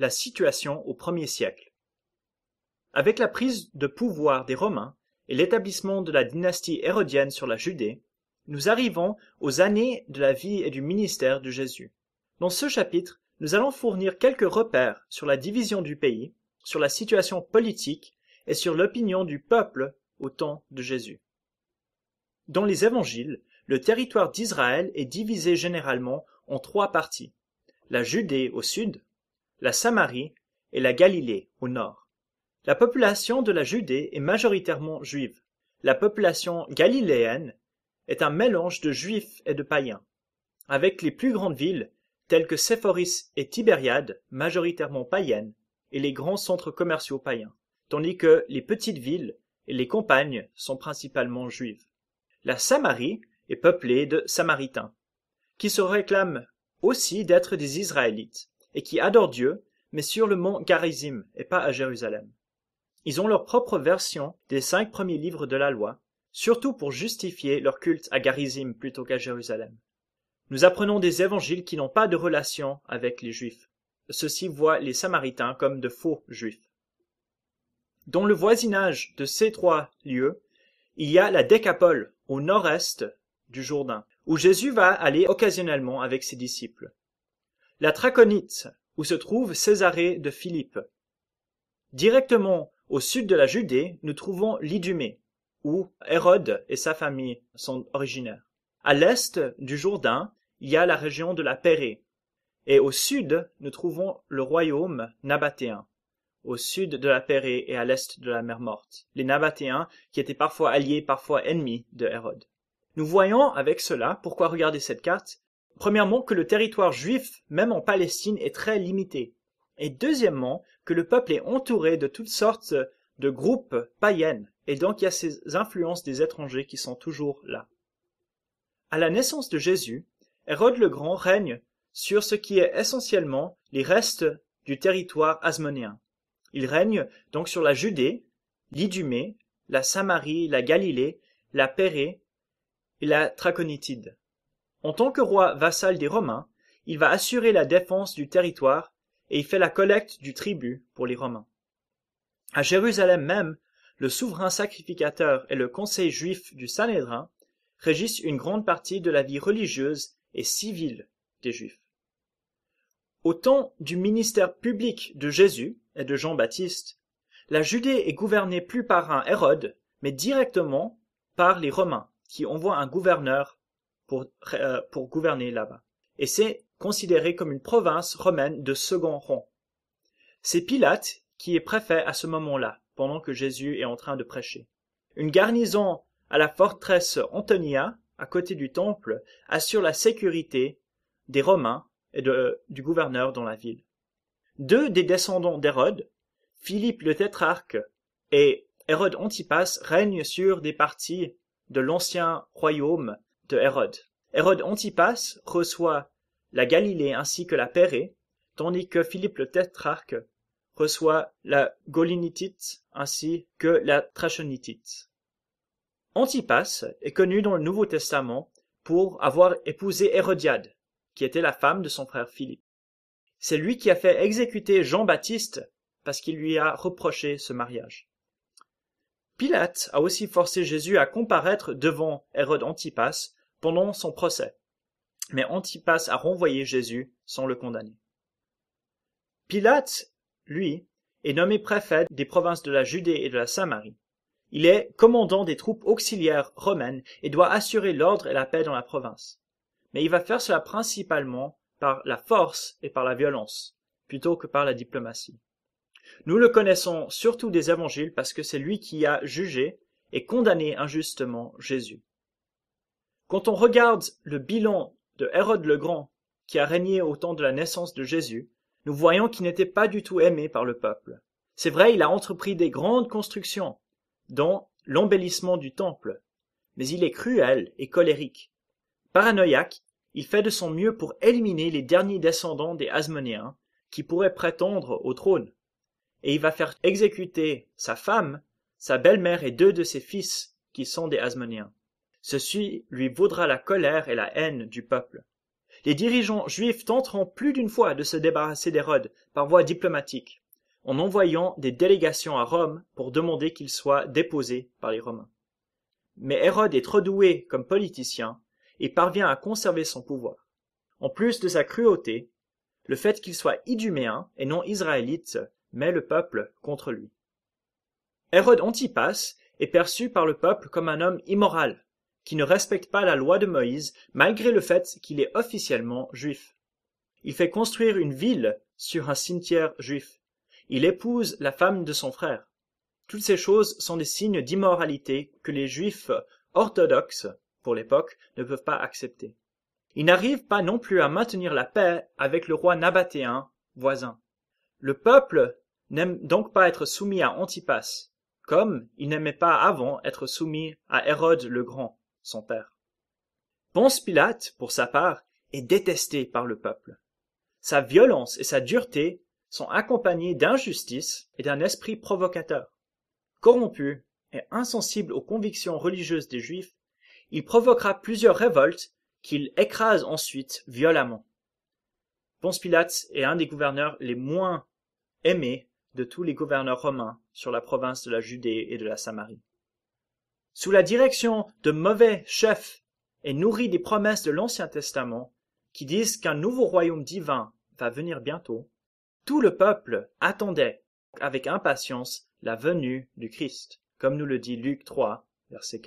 la situation au premier siècle. Avec la prise de pouvoir des Romains et l'établissement de la dynastie hérodienne sur la Judée, nous arrivons aux années de la vie et du ministère de Jésus. Dans ce chapitre, nous allons fournir quelques repères sur la division du pays, sur la situation politique et sur l'opinion du peuple au temps de Jésus. Dans les évangiles, le territoire d'Israël est divisé généralement en trois parties. La Judée au sud, la samarie et la galilée au nord la population de la judée est majoritairement juive la population galiléenne est un mélange de juifs et de païens avec les plus grandes villes telles que séphoris et tibériade majoritairement païennes et les grands centres commerciaux païens tandis que les petites villes et les campagnes sont principalement juives la samarie est peuplée de samaritains qui se réclament aussi d'être des israélites et qui adorent Dieu, mais sur le mont Garizim et pas à Jérusalem. Ils ont leur propre version des cinq premiers livres de la loi, surtout pour justifier leur culte à Garizim plutôt qu'à Jérusalem. Nous apprenons des évangiles qui n'ont pas de relation avec les Juifs. Ceux-ci voient les Samaritains comme de faux Juifs. Dans le voisinage de ces trois lieux, il y a la Décapole, au nord-est du Jourdain, où Jésus va aller occasionnellement avec ses disciples la Traconite, où se trouve Césarée de Philippe. Directement au sud de la Judée, nous trouvons l'Idumée, où Hérode et sa famille sont originaires. À l'est du Jourdain, il y a la région de la Pérée, et au sud, nous trouvons le royaume nabatéen, au sud de la Pérée et à l'est de la mer Morte, les Nabatéens qui étaient parfois alliés, parfois ennemis de Hérode. Nous voyons avec cela pourquoi regarder cette carte Premièrement, que le territoire juif, même en Palestine, est très limité. Et deuxièmement, que le peuple est entouré de toutes sortes de groupes païennes. Et donc il y a ces influences des étrangers qui sont toujours là. À la naissance de Jésus, Hérode le Grand règne sur ce qui est essentiellement les restes du territoire asmonéen. Il règne donc sur la Judée, l'Idumée, la Samarie, la Galilée, la Pérée et la Traconitide. En tant que roi vassal des Romains, il va assurer la défense du territoire et il fait la collecte du tribut pour les Romains. À Jérusalem même, le souverain sacrificateur et le conseil juif du Sanhédrin régissent une grande partie de la vie religieuse et civile des Juifs. Au temps du ministère public de Jésus et de Jean-Baptiste, la Judée est gouvernée plus par un Hérode, mais directement par les Romains, qui envoient un gouverneur euh, pour, gouverner là-bas. Et c'est considéré comme une province romaine de second rang. C'est Pilate qui est préfet à ce moment-là, pendant que Jésus est en train de prêcher. Une garnison à la forteresse Antonia, à côté du temple, assure la sécurité des Romains et de, euh, du gouverneur dans la ville. Deux des descendants d'Hérode, Philippe le tétrarque et Hérode Antipas, règnent sur des parties de l'ancien royaume hérode hérode antipas reçoit la galilée ainsi que la pérée tandis que philippe le tétrarque reçoit la Golinitite ainsi que la trachonitite antipas est connu dans le nouveau testament pour avoir épousé hérodiade qui était la femme de son frère philippe c'est lui qui a fait exécuter jean-baptiste parce qu'il lui a reproché ce mariage pilate a aussi forcé jésus à comparaître devant hérode antipas pendant son procès. Mais Antipas a renvoyé Jésus sans le condamner. Pilate, lui, est nommé préfet des provinces de la Judée et de la Samarie. Il est commandant des troupes auxiliaires romaines et doit assurer l'ordre et la paix dans la province. Mais il va faire cela principalement par la force et par la violence, plutôt que par la diplomatie. Nous le connaissons surtout des évangiles parce que c'est lui qui a jugé et condamné injustement Jésus. Quand on regarde le bilan de Hérode le Grand, qui a régné au temps de la naissance de Jésus, nous voyons qu'il n'était pas du tout aimé par le peuple. C'est vrai, il a entrepris des grandes constructions, dont l'embellissement du temple, mais il est cruel et colérique. Paranoïaque, il fait de son mieux pour éliminer les derniers descendants des Hasmonéens qui pourraient prétendre au trône. Et il va faire exécuter sa femme, sa belle-mère et deux de ses fils qui sont des Hasmonéens ceci lui vaudra la colère et la haine du peuple les dirigeants juifs tenteront plus d'une fois de se débarrasser d'hérode par voie diplomatique en envoyant des délégations à rome pour demander qu'il soit déposé par les romains mais hérode est trop doué comme politicien et parvient à conserver son pouvoir en plus de sa cruauté le fait qu'il soit iduméen et non israélite met le peuple contre lui hérode antipas est perçu par le peuple comme un homme immoral qui ne respecte pas la loi de moïse malgré le fait qu'il est officiellement juif il fait construire une ville sur un cimetière juif il épouse la femme de son frère toutes ces choses sont des signes d'immoralité que les juifs orthodoxes pour l'époque ne peuvent pas accepter Il n'arrive pas non plus à maintenir la paix avec le roi nabatéen voisin le peuple n'aime donc pas être soumis à antipas comme il n'aimait pas avant être soumis à hérode le grand son père. Ponce Pilate, pour sa part, est détesté par le peuple. Sa violence et sa dureté sont accompagnées d'injustice et d'un esprit provocateur. Corrompu et insensible aux convictions religieuses des Juifs, il provoquera plusieurs révoltes qu'il écrase ensuite violemment. Ponce Pilate est un des gouverneurs les moins aimés de tous les gouverneurs romains sur la province de la Judée et de la Samarie sous la direction de mauvais chefs et nourris des promesses de l'ancien testament qui disent qu'un nouveau royaume divin va venir bientôt tout le peuple attendait avec impatience la venue du christ comme nous le dit luc verset